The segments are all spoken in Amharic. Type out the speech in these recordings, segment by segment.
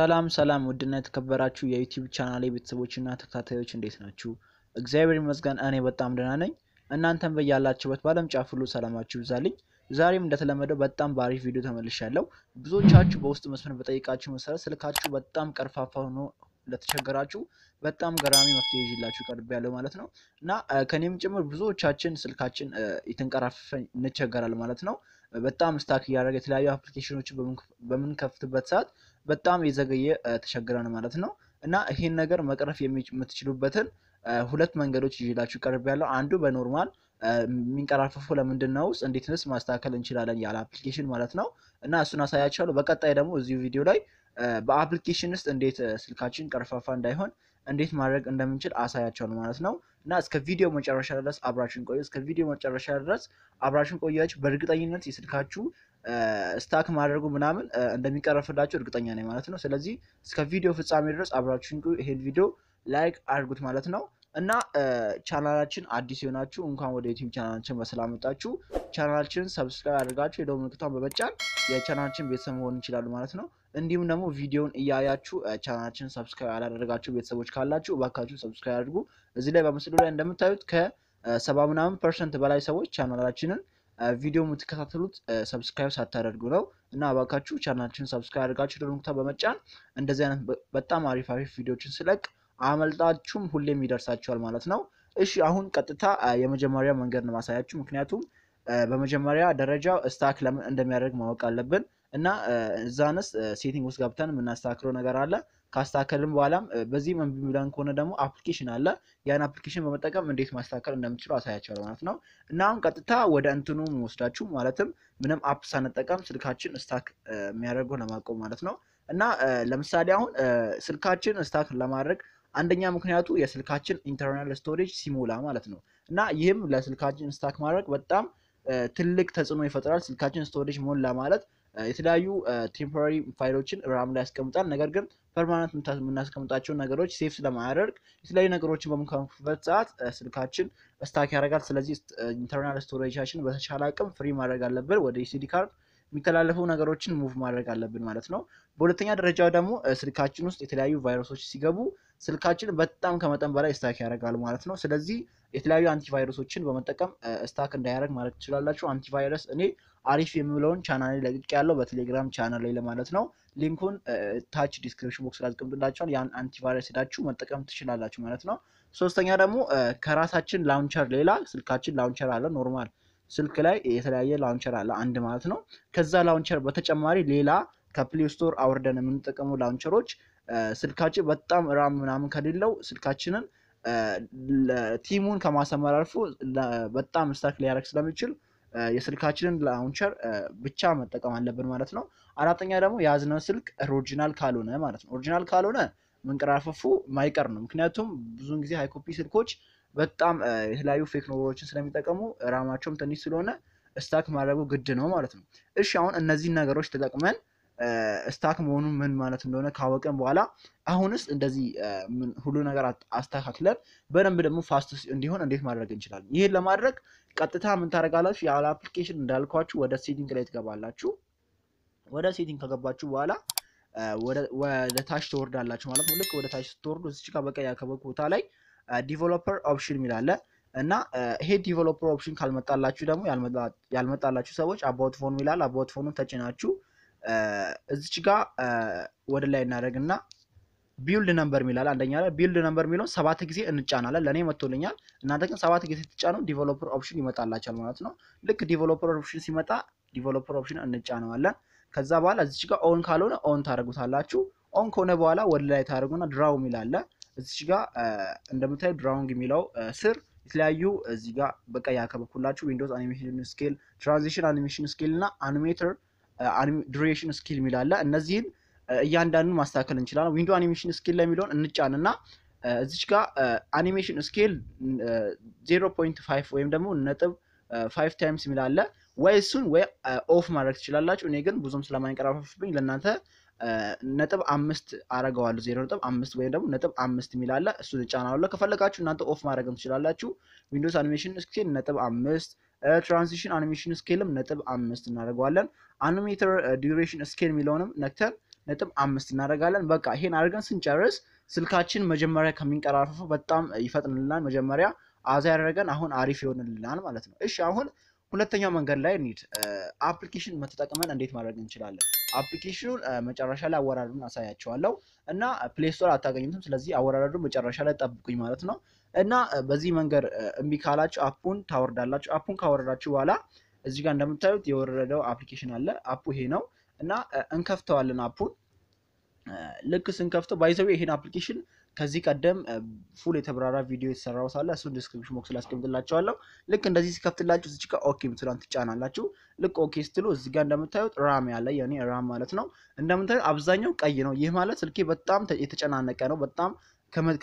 ሰላም ሰላም ውድና የተከበራችሁ የዩቲዩብ ቻናል ቤተሰቦችና ተከታታዮች እንዴት ናችሁ? እግዚአብሔር ይመስገን እኔ በጣም ደህና ነኝ። እናንተም በያላችሁበት በዓለም ጫፍ ሁሉ ሰላማችሁ ይብዛልኝ። ዛሬም እንደተለመደው በጣም በአሪፍ ቪዲዮ ተመልሻለሁ። ብዙዎቻችሁ በውስጥ መስመር በጠይቃችሁ መሰረት ስልካችሁ በጣም ቀርፋፋ ሆኖ ለተቸገራችሁ በጣም ገራሚ መፍትሄ ይዤላችሁ ያለው ማለት ነው እና ከኔም ጭምር ብዙዎቻችን ስልካችን የተንቀራፈፈ እንቸገራል ማለት ነው። በጣም ስታክ እያደረገ የተለያዩ አፕሊኬሽኖችን በምንከፍትበት ሰዓት በጣም የዘገየ ተቸግረን ማለት ነው። እና ይሄን ነገር መቅረፍ የምትችሉበትን ሁለት መንገዶች ይዤላችሁ ቀርብ ያለው አንዱ በኖርማል የሚንቀራፈፉ ለምንድን ነው ውስጥ እንዴትንስ ማስተካከል እንችላለን ያለ አፕሊኬሽን ማለት ነው። እና እሱን አሳያችኋለሁ። በቀጣይ ደግሞ እዚሁ ቪዲዮ ላይ በአፕሊኬሽን ውስጥ እንዴት ስልካችን ቀርፋፋ እንዳይሆን እንዴት ማድረግ እንደምንችል አሳያቸዋል ማለት ነው። እና እስከ ቪዲዮ መጨረሻ ድረስ አብራችን ቆዩ። እስከ ቪዲዮ መጨረሻ ድረስ አብራችን ቆያችሁ፣ በእርግጠኝነት የስልካችሁ ስታክ ማድረጉ ምናምን እንደሚቀረፍላቸው እርግጠኛ ነኝ ማለት ነው። ስለዚህ እስከ ቪዲዮ ፍጻሜ ድረስ አብራችሁን ይሄን ቪዲዮ ላይክ አድርጉት ማለት ነው። እና ቻናላችን አዲስ የሆናችሁ እንኳን ወደ ዩቲዩብ ቻናላችን በሰላም መጣችሁ። ቻናላችንን ሰብስክራይብ አድርጋችሁ የደወል ምልክቷን በመጫን የቻናላችን ቤተሰብ መሆን እንችላሉ ማለት ነው። እንዲሁም ደግሞ ቪዲዮውን እያያችሁ ቻናላችን ሰብስክራይብ ያላደረጋችሁ ቤተሰቦች ካላችሁ እባካችሁ ሰብስክራይብ አድርጉ። እዚህ ላይ በምስሉ ላይ እንደምታዩት ከሰባ ምናምን ፐርሰንት በላይ ሰዎች ቻናላችንን ቪዲዮ የምትከታተሉት ሰብስክራይብ ሳታደርጉ ነው እና እባካችሁ ቻናችን ሰብስክራይብ አድርጋችሁ ደንታ በመጫን እንደዚህ አይነት በጣም አሪፍ አሪፍ ቪዲዮችን ስለቅ አመልጣችሁም ሁሌም ይደርሳችኋል ማለት ነው። እሺ አሁን ቀጥታ የመጀመሪያ መንገድ ነው ማሳያችሁ። ምክንያቱም በመጀመሪያ ደረጃ ስታክ ለምን እንደሚያደርግ ማወቅ አለብን እና እዛንስ ሴቲንግ ውስጥ ገብተን የምናስተካክለው ነገር አለ ካስተካከልን በኋላም በዚህም እምቢ ብለን ከሆነ ደግሞ አፕሊኬሽን አለ። ያን አፕሊኬሽን በመጠቀም እንዴት ማስተካከል እንደምችሉ አሳያቸዋለሁ ማለት ነው። እና አሁን ቀጥታ ወደ እንትኑ ወስዳችሁ ማለትም ምንም አፕ ሳንጠቀም ስልካችን ስታክ የሚያደርገው ለማቆም ማለት ነው። እና ለምሳሌ አሁን ስልካችን ስታክ ለማድረግ አንደኛ ምክንያቱ የስልካችን ኢንተርናል ስቶሬጅ ሲሞላ ማለት ነው። እና ይህም ለስልካችን ስታክ ማድረግ በጣም ትልቅ ተጽዕኖ ይፈጥራል። ስልካችን ስቶሬጅ ሞላ ማለት የተለያዩ ቴምፖራሪ ፋይሎችን ራም ላይ ያስቀምጣል። ነገር ግን ፐርማነንት የምናስቀምጣቸውን ነገሮች ሴፍ ስለማያደርግ የተለያዩ ነገሮችን በምንከፍበት ሰዓት ስልካችን ስታክ ያደርጋል። ስለዚህ ኢንተርናል ስቶሬጃችን በተቻለ አቅም ፍሪ ማድረግ አለብን። ወደ ሲዲ e ካርድ የሚተላለፉ ነገሮችን ሙቭ ማድረግ አለብን ማለት ነው። በሁለተኛ ደረጃ ደግሞ ስልካችን ውስጥ የተለያዩ ቫይረሶች ሲገቡ ስልካችን በጣም ከመጠን በላይ ስታክ ያደርጋል ማለት ነው። ስለዚህ የተለያዩ አንቲቫይረሶችን በመጠቀም ስታክ እንዳያደርግ ማድረግ ትችላላችሁ። አንቲቫይረስ እኔ አሪፍ የምለውን ቻናል ላይ ለቅቅ ያለው በቴሌግራም ቻናል ላይ ለማለት ነው። ሊንኩን ታች ዲስክሪፕሽን ቦክስ ላይ አስቀምጥላችኋል። ያን አንቲቫይረስ ሄዳችሁ መጠቀም ትችላላችሁ ማለት ነው። ሶስተኛ ደግሞ ከራሳችን ላውንቸር ሌላ ስልካችን ላውንቸር አለ ኖርማል ስልክ ላይ የተለያየ ላውንቸር አለ አንድ ማለት ነው። ከዛ ላውንቸር በተጨማሪ ሌላ ከፕሌይ ስቶር አውርደን የምንጠቀሙ ላውንቸሮች ስልካችን በጣም ራም ምናምን ከሌለው ስልካችንን ቲሙን ከማሰመር አልፎ በጣም ስታክ ሊያደርግ ስለሚችል የስልካችንን ላውንቸር ብቻ መጠቀም አለብን ማለት ነው። አራተኛ ደግሞ የያዝነው ስልክ ኦሪጂናል ካልሆነ ማለት ነው። ኦሪጂናል ካልሆነ መንቀራፈፉ ማይቀር ነው። ምክንያቱም ብዙውን ጊዜ ሃይኮፒ ስልኮች በጣም የተለያዩ ፌክ ኖሮችን ስለሚጠቀሙ ራማቸውም ትንሽ ስለሆነ ስታክ ማድረጉ ግድ ነው ማለት ነው። እሺ አሁን እነዚህን ነገሮች ተጠቅመን ስታክ መሆኑን ምን ማለት እንደሆነ ካወቀን በኋላ አሁንስ እንደዚህ ሁሉ ነገር አስተካክለን በደንብ ደግሞ ፋስት እንዲሆን እንዴት ማድረግ እንችላለን? ይህን ለማድረግ ቀጥታ ምን ታደርጋላችሁ? ያለ አፕሊኬሽን እንዳልኳችሁ ወደ ሴቲንግ ላይ ትገባላችሁ። ወደ ሴቲንግ ከገባችሁ በኋላ ወደ ታች ትወርዳላችሁ ማለት ነው። ልክ ወደ ታች ስትወርዱ እዚች ጋር በቀይ ያከበብ ቦታ ላይ ዲቨሎፐር ኦፕሽን የሚላለ እና ይሄ ዲቨሎፐር ኦፕሽን ካልመጣላችሁ ደግሞ ያልመጣላችሁ ሰዎች አባውት ፎን ይላል። አባውት ፎኑን ተጭናችሁ እዚች ጋ ወደ ላይ እናደርግና ቢውልድ ነምበር የሚላል አንደኛ ላይ ቢውልድ ነምበር የሚለውን ሰባት ጊዜ እንጫናለን። ለእኔ መጥቶልኛል። እናንተ ግን ሰባት ጊዜ ስትጫኑ ዲቨሎፐር ኦፕሽን ይመጣላቸዋል ማለት ነው። ልክ ዲቨሎፐር ኦፕሽን ሲመጣ ዲቨሎፐር ኦፕሽን እንጫነዋለን። ከዛ በኋላ እዚች ጋ ኦን ካልሆነ ኦን ታደርጉታላችሁ። ኦን ከሆነ በኋላ ወደ ላይ ታደርጉና ድራው የሚላለ እዚች ጋ እንደምታዩ ድራውንግ የሚለው ስር የተለያዩ እዚህ ጋር በቀይ ያከበኩላችሁ ዊንዶውስ አኒሜሽን ስኬል፣ ትራንዚሽን አኒሜሽን ስኬል እና አኒሜተር ዱሬሽን ስኪል የሚላለ እነዚህን እያንዳንዱን ማስተካከል እንችላለን። ዊንዶ አኒሜሽን ስኪል ለሚለውን እንጫን እና እዚች ጋር አኒሜሽን ስኬል 0.5 ወይም ደግሞ ነጥብ ፋይቭ ታይምስ የሚላለ ወይ እሱን ወይ ኦፍ ማድረግ ትችላላችሁ። እኔ ግን ብዙም ስለማይንቀራፈፍብኝ ለእናንተ ነጥብ አምስት አረገዋለሁ። ዜሮ ነጥብ አምስት ወይም ደግሞ ነጥብ አምስት የሚላለ እሱን እጫናለሁ። ከፈለጋችሁ እናንተ ኦፍ ማድረግም ትችላላችሁ። ዊንዶውስ አኒሜሽን ስኬል ነጥብ አምስት ትራንዚሽን አኒሜሽን ስኬልም ነጥብ አምስት እናደርገዋለን። አኒሜተር ዲሬሽን ስኬል የሚለውንም ነክተን ነጥብ አምስት እናደርጋለን። በቃ ይሄን አድርገን ስንጨርስ ስልካችን መጀመሪያ ከሚንቀራፈፈው በጣም ይፈጥንልናል። መጀመሪያ አዛ ያደረገን አሁን አሪፍ ይሆንልናል ማለት ነው። እሺ አሁን ሁለተኛው መንገድ ላይ እንሂድ። አፕሊኬሽን መተጠቅመን እንዴት ማድረግ እንችላለን? አፕሊኬሽኑን መጨረሻ ላይ አወራረዱን አሳያቸዋለሁ እና ፕሌይ ስቶር አታገኙትም። ስለዚህ አወራረዱ መጨረሻ ላይ ጠብቁኝ ማለት ነው። እና በዚህ መንገድ እምቢ ካላችሁ አፑን ታወርዳላችሁ። አፑን ካወረዳችሁ በኋላ እዚህ ጋር እንደምታዩት የወረደው አፕሊኬሽን አለ። አፑ ይሄ ነው እና እንከፍተዋለን አፑን ልክ ስንከፍተው ባይዘው ይሄን አፕሊኬሽን ከዚህ ቀደም ፉል የተብራራ ቪዲዮ የተሰራው ሳለ እሱን ዲስክሪፕሽን ቦክስ አስቀምጥላቸዋለሁ። ልክ እንደዚህ ሲከፍትላችሁ እዚህ ጋር ኦኬ ምትሏን ትጫናላችሁ። ልክ ኦኬ ስትሉ እዚህ ጋር እንደምታዩት ራም ያለ የኔ ራም ማለት ነው። እንደምታዩት አብዛኛው ቀይ ነው። ይህ ማለት ስልኬ በጣም የተጨናነቀ ነው። በጣም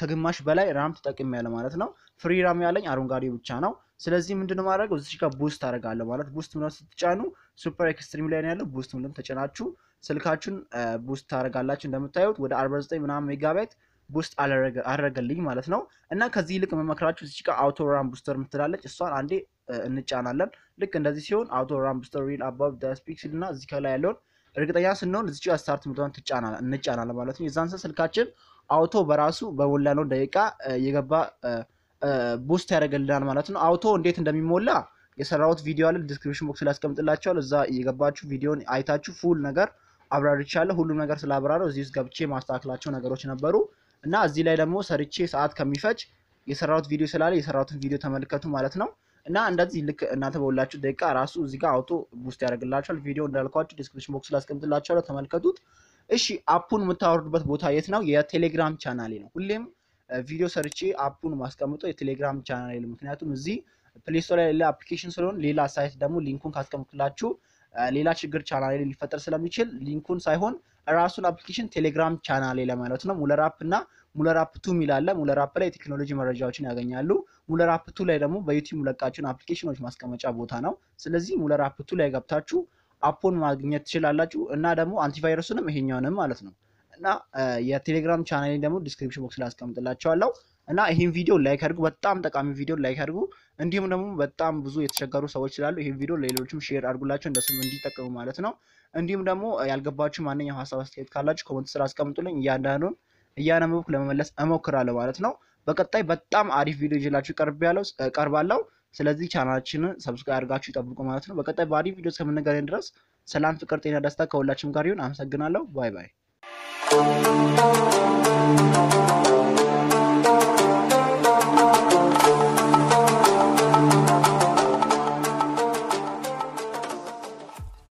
ከግማሽ በላይ ራም ተጠቅም ያለ ማለት ነው። ፍሪ ራም ያለኝ አረንጓዴ ብቻ ነው። ስለዚህ ምንድን ማድረገው እዚህ ጋር ቡስት አደርጋለሁ ማለት ቡስት ምለ ስትጫኑ ሱፐር ኤክስትሪም ላይ ያለው ቡስት ምለም ተጨናችሁ ስልካችሁን ቡስት ታደርጋላችሁ። እንደምታዩት ወደ 49 ምናምን ሜጋባይት ቡስት አደረገልኝ ማለት ነው። እና ከዚህ ይልቅ መመክራችሁ እዚህ ጋር ራም ቡስተር የምትላለች እሷን አንዴ እንጫናለን። ልክ እንደዚህ ሲሆን ራም ቡስተር ሪል አባብ ዳስ ፒክስል እና እዚህ ከላይ ያለውን እርግጠኛ ስንሆን እዚች ጋር ስታርት ምትሆን እንጫናለን ማለት ነው። የዛን ሰ ስልካችን አውቶ በራሱ በሞላ ነው ደቂቃ የገባ ቡስት ያደረገልናል ማለት ነው። አውቶ እንዴት እንደሚሞላ የሰራሁት ቪዲዮ አለ ዲስክሪፕሽን ቦክስ ላይ እዛ የገባችሁ ቪዲዮን አይታችሁ ፉል ነገር አብራርቻለሁ። ሁሉም ነገር ስላብራረው እዚህ ውስጥ ገብቼ ማስተካከላቸው ነገሮች ነበሩ። እና እዚህ ላይ ደግሞ ሰርቼ ሰዓት ከሚፈጅ የሰራሁት ቪዲዮ ስላለ የሰራሁትን ቪዲዮ ተመልከቱ ማለት ነው። እና እንደዚህ ልክ እናንተ በሁላችሁ ደቂቃ ራሱ እዚህ ጋር አውቶ ቡስት ያደርግላቸዋል። ቪዲዮ እንዳልኳችሁ ዲስክሪፕሽን ቦክስ ላይ ተመልከቱት። እሺ አፑን የምታወርዱበት ቦታ የት ነው? የቴሌግራም ቻናሌ ነው። ሁሌም ቪዲዮ ሰርቼ አፑን ማስቀምጠው የቴሌግራም ቻናሌ ነው። ምክንያቱም እዚህ ፕሌይ ላይ ሌላ አፕሊኬሽን ስለሆን ሌላ ሳይት ደግሞ ሊንኩን ካስቀምጥላችሁ ሌላ ችግር ቻናሌ ሊፈጠር ስለሚችል ሊንኩን ሳይሆን ራሱን አፕሊኬሽን ቴሌግራም ቻናሌ ለማለት ነው። ሙለር አፕ እና ሙለር አፕ ቱ የሚል ሙለር አፕ ላይ የቴክኖሎጂ መረጃዎችን ያገኛሉ። ሙለር አፕ ቱ ላይ ደግሞ በዩቲዩብ ሙለቃችሁን አፕሊኬሽኖች ማስቀመጫ ቦታ ነው። ስለዚህ ሙለር አፕ ቱ ላይ ገብታችሁ አፖን ማግኘት ትችላላችሁ እና ደግሞ አንቲቫይረሱንም ይሄኛውንም ማለት ነው እና የቴሌግራም ቻናሌን ደግሞ ዲስክሪፕሽን ቦክስ ላይ አስቀምጥላቸዋለሁ። እና ይህን ቪዲዮ ላይክ አድርጉ። በጣም ጠቃሚ ቪዲዮ ላይክ አድርጉ። እንዲሁም ደግሞ በጣም ብዙ የተቸገሩ ሰዎች ስላሉ ይህን ቪዲዮ ለሌሎችም ሼር አድርጉላቸው እንደሱም እንዲጠቀሙ ማለት ነው። እንዲሁም ደግሞ ያልገባችሁ ማንኛውም ሀሳብ አስተያየት ካላችሁ ኮመንት ስራ አስቀምጡልኝ። እያንዳንዱን እያነበብኩ ለመመለስ እሞክራለሁ ማለት ነው። በቀጣይ በጣም አሪፍ ቪዲዮ ይዤላችሁ ቀርባለሁ። ስለዚህ ቻናላችንን ሰብስክራይብ አድርጋችሁ ይጠብቁ ማለት ነው። በቀጣይ በአሪፍ ቪዲዮ እስከምንገናኝ ድረስ ሰላም፣ ፍቅር፣ ጤና፣ ደስታ ከሁላችሁም ጋር ይሁን። አመሰግናለሁ። ባይ ባይ።